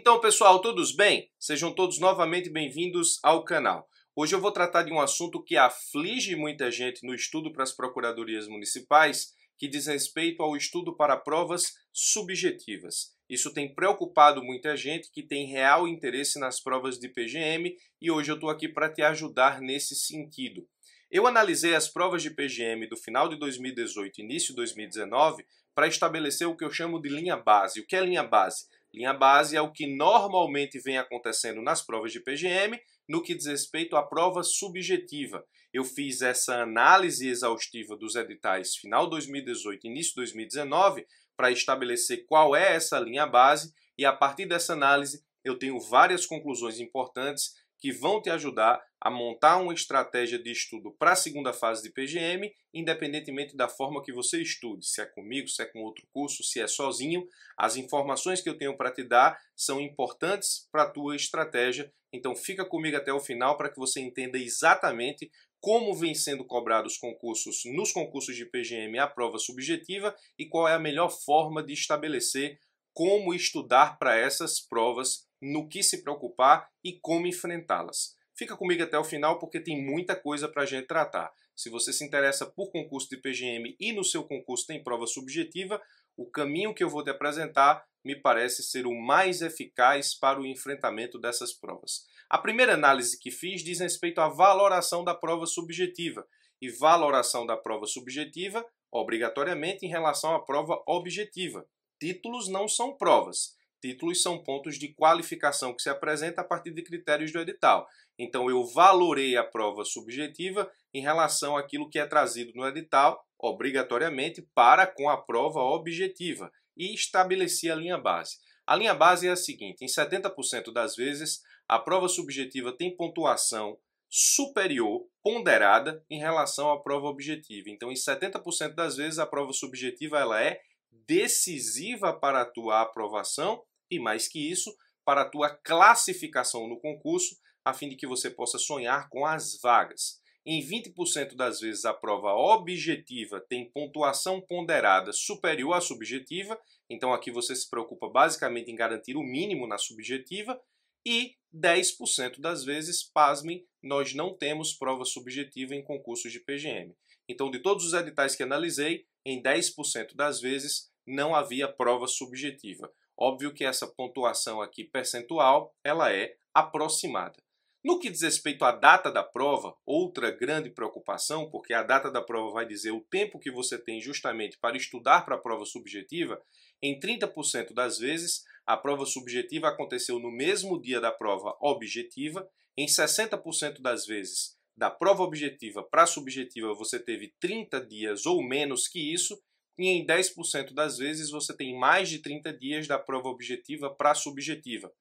Então, pessoal, todos bem? Sejam todos novamente bem-vindos ao canal. Hoje eu vou tratar de um assunto que aflige muita gente no estudo para as procuradorias municipais, que diz respeito ao estudo para provas subjetivas. Isso tem preocupado muita gente que tem real interesse nas provas de PGM e hoje eu estou aqui para te ajudar nesse sentido. Eu analisei as provas de PGM do final de 2018 e início de 2019 para estabelecer o que eu chamo de linha base. O que é linha base? Linha base é o que normalmente vem acontecendo nas provas de PGM no que diz respeito à prova subjetiva. Eu fiz essa análise exaustiva dos editais final 2018 início 2019 para estabelecer qual é essa linha base e a partir dessa análise eu tenho várias conclusões importantes que vão te ajudar a montar uma estratégia de estudo para a segunda fase de PGM, independentemente da forma que você estude, se é comigo, se é com outro curso, se é sozinho, as informações que eu tenho para te dar são importantes para a tua estratégia. Então fica comigo até o final para que você entenda exatamente como vem sendo cobrados concursos nos concursos de PGM a prova subjetiva e qual é a melhor forma de estabelecer como estudar para essas provas, no que se preocupar e como enfrentá-las. Fica comigo até o final porque tem muita coisa para a gente tratar. Se você se interessa por concurso de PGM e no seu concurso tem prova subjetiva, o caminho que eu vou te apresentar me parece ser o mais eficaz para o enfrentamento dessas provas. A primeira análise que fiz diz respeito à valoração da prova subjetiva. E valoração da prova subjetiva, obrigatoriamente, em relação à prova objetiva. Títulos não são provas. Títulos são pontos de qualificação que se apresenta a partir de critérios do edital. Então eu valorei a prova subjetiva em relação àquilo que é trazido no edital, obrigatoriamente, para com a prova objetiva e estabeleci a linha base. A linha base é a seguinte: em 70% das vezes, a prova subjetiva tem pontuação superior, ponderada, em relação à prova objetiva. Então, em 70% das vezes, a prova subjetiva ela é decisiva para a tua aprovação e mais que isso, para a tua classificação no concurso, a fim de que você possa sonhar com as vagas. Em 20% das vezes a prova objetiva tem pontuação ponderada superior à subjetiva, então aqui você se preocupa basicamente em garantir o mínimo na subjetiva, e 10% das vezes, pasmem, nós não temos prova subjetiva em concursos de PGM. Então, de todos os editais que analisei, em 10% das vezes não havia prova subjetiva. Óbvio que essa pontuação aqui percentual, ela é aproximada. No que diz respeito à data da prova, outra grande preocupação, porque a data da prova vai dizer o tempo que você tem justamente para estudar para a prova subjetiva, em 30% das vezes, a prova subjetiva aconteceu no mesmo dia da prova objetiva, em 60% das vezes, da prova objetiva para a subjetiva você teve 30 dias ou menos que isso, e em 10% das vezes você tem mais de 30 dias da prova objetiva para subjetiva.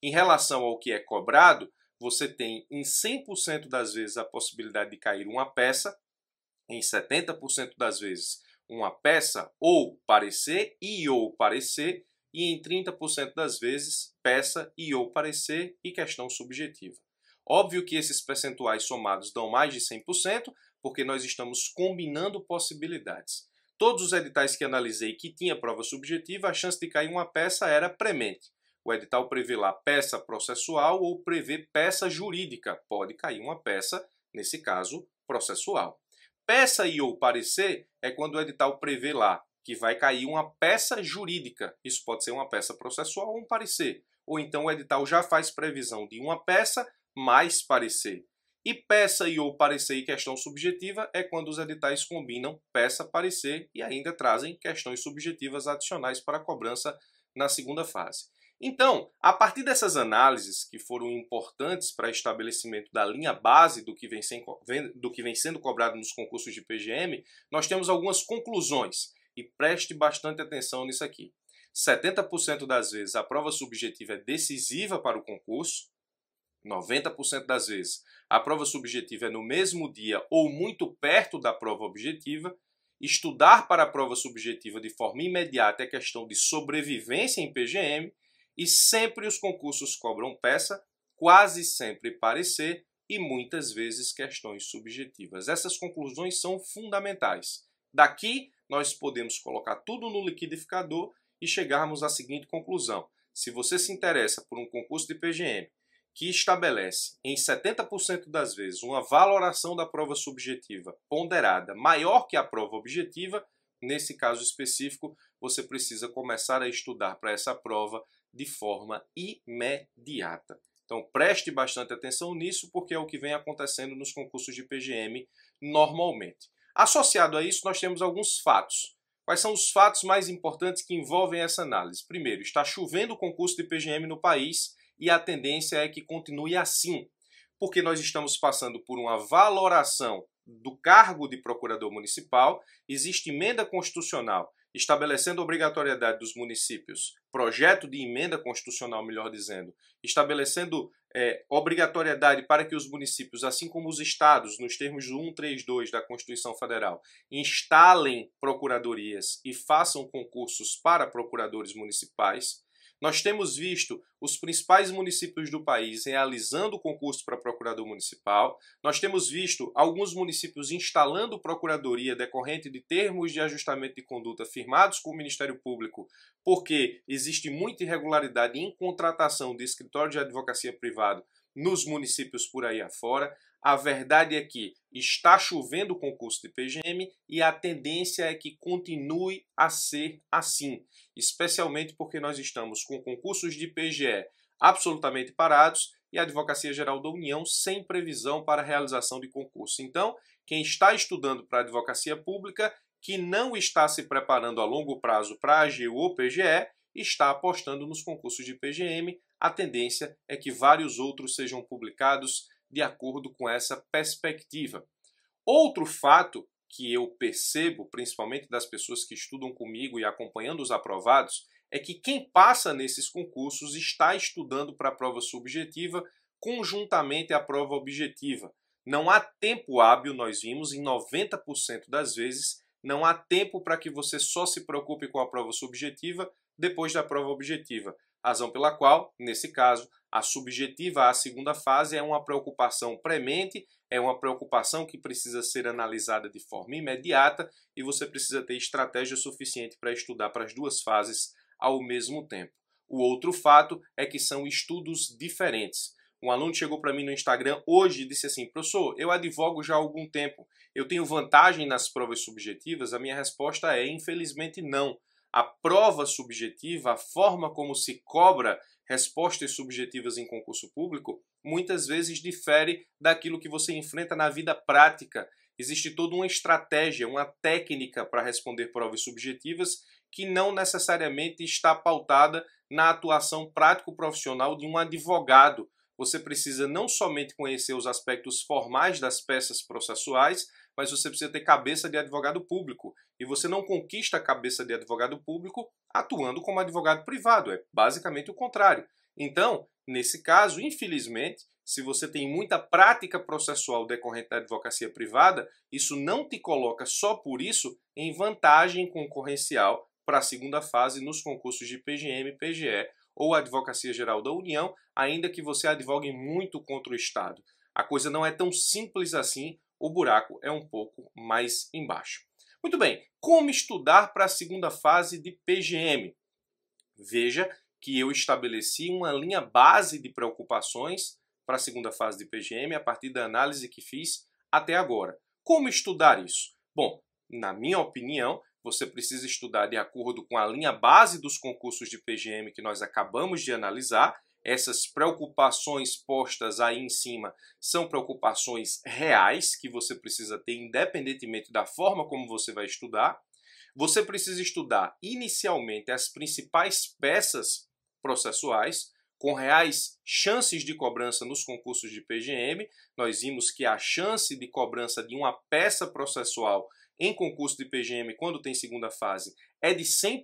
Em relação ao que é cobrado, você tem em 100% das vezes a possibilidade de cair uma peça, em 70% das vezes uma peça ou parecer e ou parecer, e em 30% das vezes peça e ou parecer e questão subjetiva. Óbvio que esses percentuais somados dão mais de 100%, porque nós estamos combinando possibilidades. Todos os editais que analisei que tinha prova subjetiva, a chance de cair uma peça era premente. O edital prevê lá peça processual ou prevê peça jurídica. Pode cair uma peça, nesse caso, processual. Peça e ou parecer é quando o edital prevê lá que vai cair uma peça jurídica. Isso pode ser uma peça processual ou um parecer. Ou então o edital já faz previsão de uma peça mais parecer. E peça e ou parecer e questão subjetiva é quando os editais combinam peça, parecer e ainda trazem questões subjetivas adicionais para a cobrança na segunda fase. Então, a partir dessas análises que foram importantes para estabelecimento da linha base do que, vem sem, do que vem sendo cobrado nos concursos de PGM, nós temos algumas conclusões e preste bastante atenção nisso aqui. 70% das vezes a prova subjetiva é decisiva para o concurso, 90% das vezes, a prova subjetiva é no mesmo dia ou muito perto da prova objetiva. Estudar para a prova subjetiva de forma imediata é questão de sobrevivência em PGM e sempre os concursos cobram peça, quase sempre parecer e muitas vezes questões subjetivas. Essas conclusões são fundamentais. Daqui, nós podemos colocar tudo no liquidificador e chegarmos à seguinte conclusão: se você se interessa por um concurso de PGM que estabelece, em 70% das vezes, uma valoração da prova subjetiva ponderada maior que a prova objetiva, nesse caso específico, você precisa começar a estudar para essa prova de forma imediata. Então preste bastante atenção nisso, porque é o que vem acontecendo nos concursos de PGM normalmente. Associado a isso, nós temos alguns fatos. Quais são os fatos mais importantes que envolvem essa análise? Primeiro, está chovendo o concurso de PGM no país e a tendência é que continue assim, porque nós estamos passando por uma valoração do cargo de procurador municipal, existe emenda constitucional estabelecendo obrigatoriedade dos municípios, projeto de emenda constitucional, melhor dizendo, estabelecendo é, obrigatoriedade para que os municípios, assim como os estados, nos termos do 132 da Constituição Federal, instalem procuradorias e façam concursos para procuradores municipais. Nós temos visto os principais municípios do país realizando o concurso para procurador municipal, nós temos visto alguns municípios instalando procuradoria decorrente de termos de ajustamento de conduta firmados com o Ministério Público, porque existe muita irregularidade em contratação de escritório de advocacia privado nos municípios por aí afora. A verdade é que está chovendo o concurso de PGM e a tendência é que continue a ser assim, especialmente porque nós estamos com concursos de PGE absolutamente parados e a Advocacia Geral da União sem previsão para a realização de concurso. Então, quem está estudando para a advocacia pública, que não está se preparando a longo prazo para a AGU ou PGE, está apostando nos concursos de PGM, a tendência é que vários outros sejam publicados de acordo com essa perspectiva. Outro fato que eu percebo, principalmente das pessoas que estudam comigo e acompanhando os aprovados, é que quem passa nesses concursos está estudando para a prova subjetiva conjuntamente à prova objetiva. Não há tempo hábil, nós vimos, em 90% das vezes, não há tempo para que você só se preocupe com a prova subjetiva depois da prova objetiva razão pela qual, nesse caso, a subjetiva à segunda fase é uma preocupação premente, é uma preocupação que precisa ser analisada de forma imediata e você precisa ter estratégia suficiente para estudar para as duas fases ao mesmo tempo. O outro fato é que são estudos diferentes. Um aluno chegou para mim no Instagram hoje e disse assim: professor, eu advogo já há algum tempo, eu tenho vantagem nas provas subjetivas? A minha resposta é: infelizmente não a prova subjetiva, a forma como se cobra respostas subjetivas em concurso público, muitas vezes difere daquilo que você enfrenta na vida prática. Existe toda uma estratégia, uma técnica para responder provas subjetivas que não necessariamente está pautada na atuação prático-profissional de um advogado, você precisa não somente conhecer os aspectos formais das peças processuais, mas você precisa ter cabeça de advogado público. E você não conquista a cabeça de advogado público atuando como advogado privado, é basicamente o contrário. Então, nesse caso, infelizmente, se você tem muita prática processual decorrente da advocacia privada, isso não te coloca só por isso em vantagem concorrencial para a segunda fase nos concursos de PGM e PGE ou a Advocacia Geral da União, ainda que você advogue muito contra o Estado. A coisa não é tão simples assim, o buraco é um pouco mais embaixo. Muito bem, como estudar para a segunda fase de PGM? Veja que eu estabeleci uma linha base de preocupações para a segunda fase de PGM a partir da análise que fiz até agora. Como estudar isso? Bom, na minha opinião, você precisa estudar de acordo com a linha base dos concursos de PGM que nós acabamos de analisar. Essas preocupações postas aí em cima são preocupações reais que você precisa ter, independentemente da forma como você vai estudar. Você precisa estudar inicialmente as principais peças processuais, com reais chances de cobrança nos concursos de PGM. Nós vimos que a chance de cobrança de uma peça processual em concurso de PGM, quando tem segunda fase, é de 100%.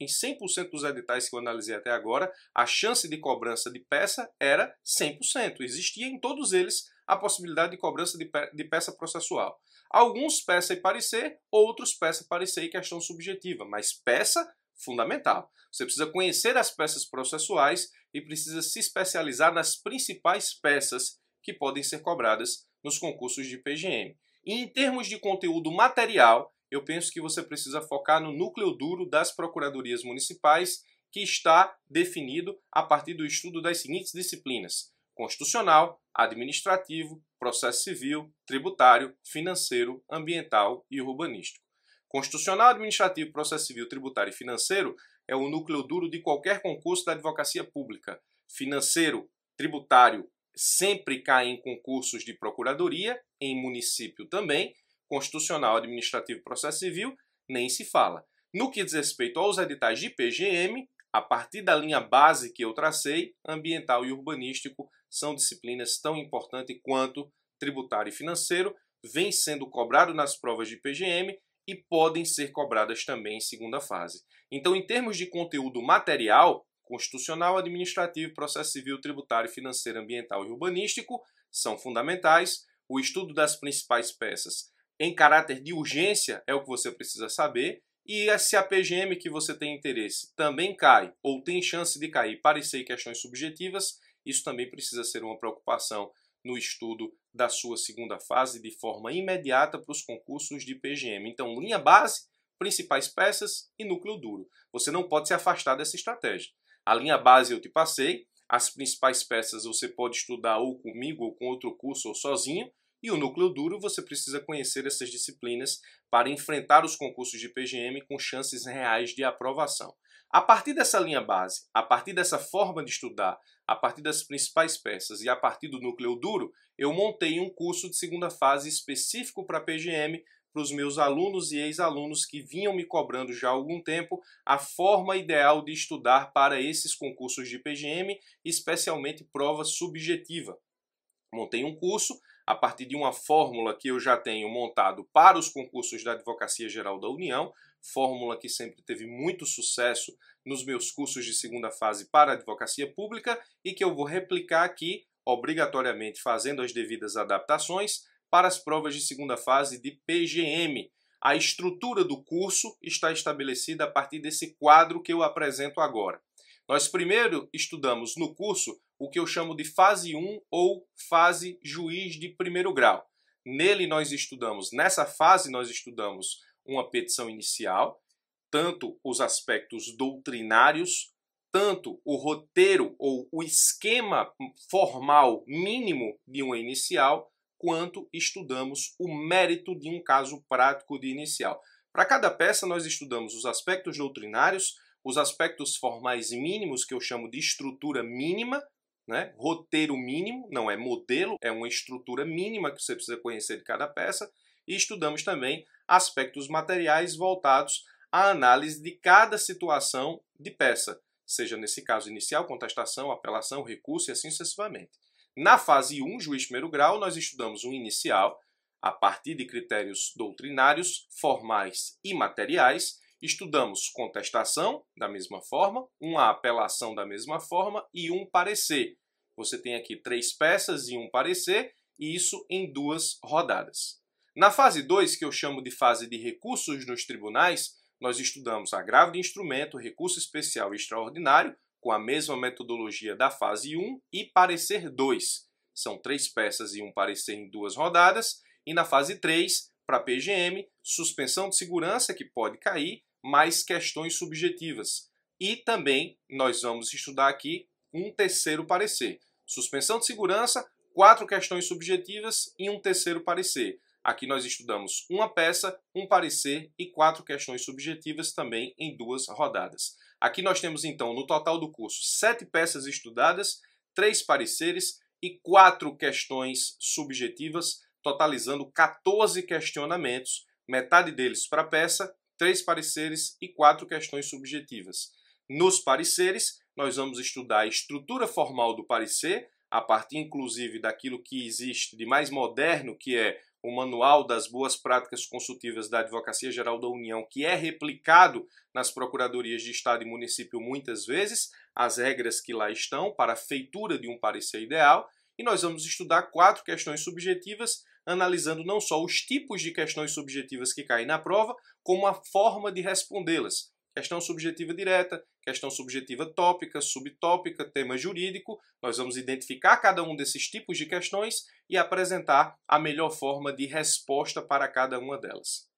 Em 100% dos editais que eu analisei até agora, a chance de cobrança de peça era 100%. Existia em todos eles a possibilidade de cobrança de peça processual. Alguns peça e parecer, outros peça, parecer e questão subjetiva, mas peça fundamental. Você precisa conhecer as peças processuais e precisa se especializar nas principais peças que podem ser cobradas nos concursos de PGM. E em termos de conteúdo material, eu penso que você precisa focar no núcleo duro das procuradorias municipais, que está definido a partir do estudo das seguintes disciplinas: constitucional, administrativo, processo civil, tributário, financeiro, ambiental e urbanístico. Constitucional, administrativo, processo civil, tributário e financeiro é o núcleo duro de qualquer concurso da advocacia pública. Financeiro, tributário sempre cai em concursos de procuradoria, em município também, constitucional, administrativo, processo civil, nem se fala. No que diz respeito aos editais de PGM, a partir da linha base que eu tracei, ambiental e urbanístico são disciplinas tão importantes quanto tributário e financeiro, vêm sendo cobrado nas provas de PGM e podem ser cobradas também em segunda fase. Então, em termos de conteúdo material, constitucional, administrativo, processo civil, tributário, financeiro, ambiental e urbanístico são fundamentais. O estudo das principais peças em caráter de urgência é o que você precisa saber. E se a PGM que você tem interesse também cai ou tem chance de cair, parecer questões subjetivas, isso também precisa ser uma preocupação no estudo da sua segunda fase de forma imediata para os concursos de PGM. Então, linha base, principais peças e núcleo duro. Você não pode se afastar dessa estratégia. A linha base eu te passei, as principais peças você pode estudar ou comigo, ou com outro curso, ou sozinho. E o núcleo duro, você precisa conhecer essas disciplinas para enfrentar os concursos de PGM com chances reais de aprovação. A partir dessa linha base, a partir dessa forma de estudar, a partir das principais peças e a partir do núcleo duro, eu montei um curso de segunda fase específico para PGM para os meus alunos e ex-alunos que vinham me cobrando já há algum tempo a forma ideal de estudar para esses concursos de PGM, especialmente prova subjetiva. Montei um curso a partir de uma fórmula que eu já tenho montado para os concursos da Advocacia Geral da União, fórmula que sempre teve muito sucesso nos meus cursos de segunda fase para a advocacia pública e que eu vou replicar aqui, obrigatoriamente fazendo as devidas adaptações, para as provas de segunda fase de PGM. A estrutura do curso está estabelecida a partir desse quadro que eu apresento agora. Nós primeiro estudamos no curso o que eu chamo de fase 1 ou fase juiz de primeiro grau. Nele nós estudamos, nessa fase nós estudamos uma petição inicial, tanto os aspectos doutrinários, tanto o roteiro ou o esquema formal mínimo de uma inicial, quanto estudamos o mérito de um caso prático de inicial. Para cada peça, nós estudamos os aspectos doutrinários, os aspectos formais mínimos, que eu chamo de estrutura mínima, né? roteiro mínimo, não é modelo, é uma estrutura mínima que você precisa conhecer de cada peça, e estudamos também aspectos materiais voltados à análise de cada situação de peça, seja nesse caso inicial, contestação, apelação, recurso e assim sucessivamente. Na fase 1, juiz primeiro grau, nós estudamos um inicial, a partir de critérios doutrinários, formais e materiais. Estudamos contestação, da mesma forma, uma apelação, da mesma forma, e um parecer. Você tem aqui três peças e um parecer, e isso em duas rodadas. Na fase 2, que eu chamo de fase de recursos nos tribunais, nós estudamos agravo de instrumento, recurso especial e extraordinário, com a mesma metodologia da fase 1 e parecer 2. São três peças e um parecer em duas rodadas. E na fase 3, para PGM, suspensão de segurança que pode cair, mais questões subjetivas. E também nós vamos estudar aqui um terceiro parecer. Suspensão de segurança, quatro questões subjetivas e um terceiro parecer. Aqui nós estudamos uma peça, um parecer e quatro questões subjetivas também em duas rodadas. Aqui nós temos então no total do curso sete peças estudadas, três pareceres e quatro questões subjetivas, totalizando 14 questionamentos, metade deles para peça, três pareceres e quatro questões subjetivas. Nos pareceres, nós vamos estudar a estrutura formal do parecer, a partir inclusive daquilo que existe de mais moderno, que é o Manual das Boas Práticas Consultivas da Advocacia Geral da União, que é replicado nas procuradorias de Estado e município muitas vezes, as regras que lá estão para a feitura de um parecer ideal, e nós vamos estudar quatro questões subjetivas, analisando não só os tipos de questões subjetivas que caem na prova, como a forma de respondê-las. Questão subjetiva direta, questão subjetiva tópica, subtópica, tema jurídico. Nós vamos identificar cada um desses tipos de questões e apresentar a melhor forma de resposta para cada uma delas.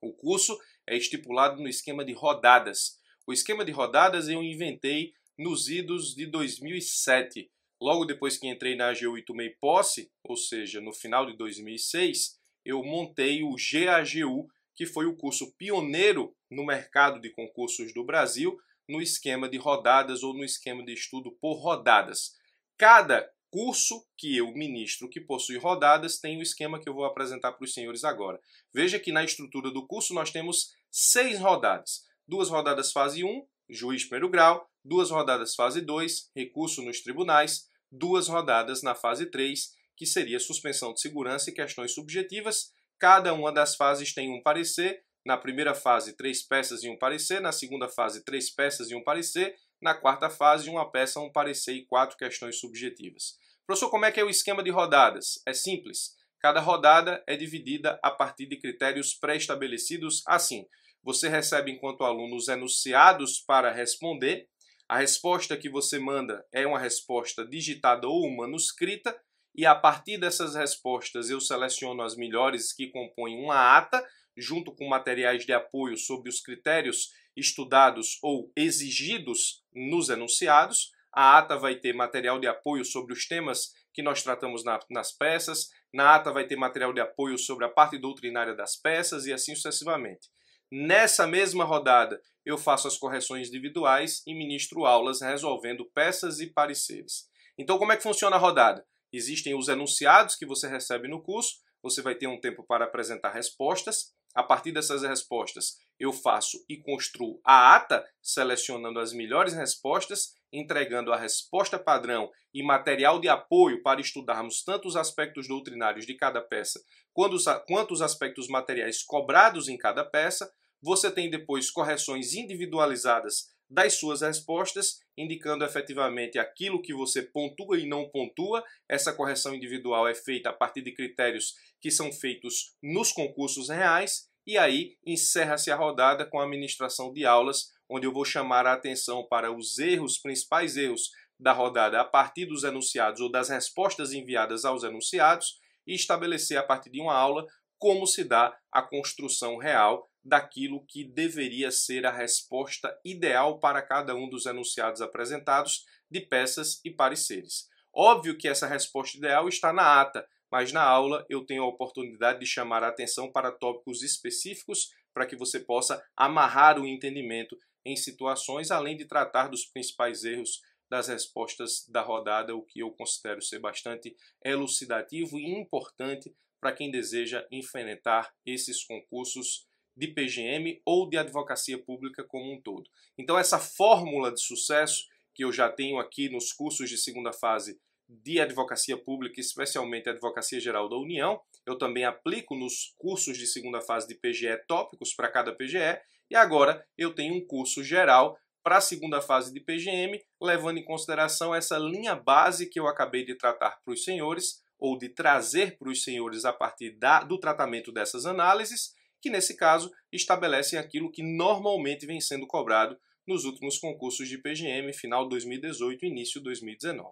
O curso é estipulado no esquema de rodadas. O esquema de rodadas eu inventei nos idos de 2007. Logo depois que entrei na AGU e tomei posse, ou seja, no final de 2006, eu montei o GAGU, que foi o curso pioneiro no mercado de concursos do Brasil, no esquema de rodadas ou no esquema de estudo por rodadas. Cada curso que eu ministro que possui rodadas tem o um esquema que eu vou apresentar para os senhores agora. Veja que na estrutura do curso nós temos seis rodadas. Duas rodadas fase 1, juiz primeiro grau, duas rodadas fase 2, recurso nos tribunais, duas rodadas na fase 3, que seria suspensão de segurança e questões subjetivas. Cada uma das fases tem um parecer, na primeira fase, três peças e um parecer. Na segunda fase, três peças e um parecer. Na quarta fase, uma peça, um parecer e quatro questões subjetivas. Professor, como é que é o esquema de rodadas? É simples. Cada rodada é dividida a partir de critérios pré-estabelecidos assim. Você recebe, enquanto aluno, os enunciados para responder. A resposta que você manda é uma resposta digitada ou manuscrita. E a partir dessas respostas, eu seleciono as melhores que compõem uma ata junto com materiais de apoio sobre os critérios estudados ou exigidos nos enunciados. A ata vai ter material de apoio sobre os temas que nós tratamos na, nas peças. Na ata vai ter material de apoio sobre a parte doutrinária das peças e assim sucessivamente. Nessa mesma rodada, eu faço as correções individuais e ministro aulas resolvendo peças e pareceres. Então, como é que funciona a rodada? Existem os enunciados que você recebe no curso, você vai ter um tempo para apresentar respostas. A partir dessas respostas, eu faço e construo a ata, selecionando as melhores respostas, entregando a resposta padrão e material de apoio para estudarmos tanto os aspectos doutrinários de cada peça quanto os aspectos materiais cobrados em cada peça. Você tem depois correções individualizadas das suas respostas, indicando efetivamente aquilo que você pontua e não pontua. Essa correção individual é feita a partir de critérios que são feitos nos concursos reais. E aí encerra-se a rodada com a administração de aulas, onde eu vou chamar a atenção para os erros, principais erros da rodada a partir dos enunciados ou das respostas enviadas aos enunciados e estabelecer a partir de uma aula como se dá a construção real daquilo que deveria ser a resposta ideal para cada um dos enunciados apresentados de peças e pareceres. Óbvio que essa resposta ideal está na ata, mas na aula eu tenho a oportunidade de chamar a atenção para tópicos específicos para que você possa amarrar o entendimento em situações, além de tratar dos principais erros das respostas da rodada, o que eu considero ser bastante elucidativo e importante para quem deseja enfrentar esses concursos de PGM ou de advocacia pública como um todo. Então, essa fórmula de sucesso que eu já tenho aqui nos cursos de segunda fase de advocacia pública, especialmente a Advocacia Geral da União, eu também aplico nos cursos de segunda fase de PGE tópicos para cada PGE, e agora eu tenho um curso geral para a segunda fase de PGM, levando em consideração essa linha base que eu acabei de tratar para os senhores, ou de trazer para os senhores a partir da, do tratamento dessas análises, que nesse caso estabelecem aquilo que normalmente vem sendo cobrado nos últimos concursos de PGM, final 2018 e início 2019.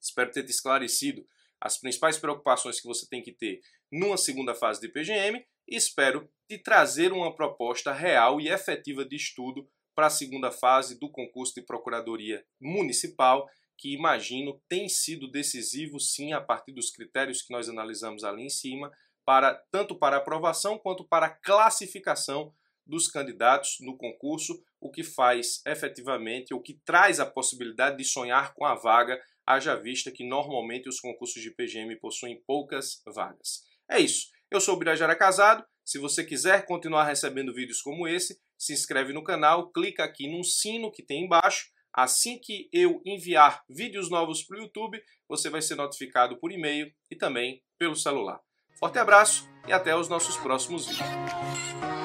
Espero ter te esclarecido as principais preocupações que você tem que ter numa segunda fase de PGM e espero te trazer uma proposta real e efetiva de estudo para a segunda fase do concurso de Procuradoria Municipal, que imagino tem sido decisivo sim a partir dos critérios que nós analisamos ali em cima para tanto para aprovação quanto para classificação dos candidatos no concurso, o que faz efetivamente, o que traz a possibilidade de sonhar com a vaga, haja vista que normalmente os concursos de PGM possuem poucas vagas. É isso. Eu sou o Birajara Casado. Se você quiser continuar recebendo vídeos como esse, se inscreve no canal, clica aqui no sino que tem embaixo. Assim que eu enviar vídeos novos para o YouTube, você vai ser notificado por e-mail e também pelo celular. Forte abraço e até os nossos próximos vídeos.